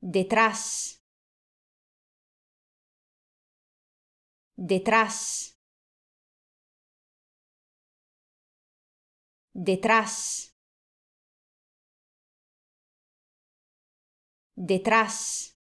detrás, detrás, detrás, detrás.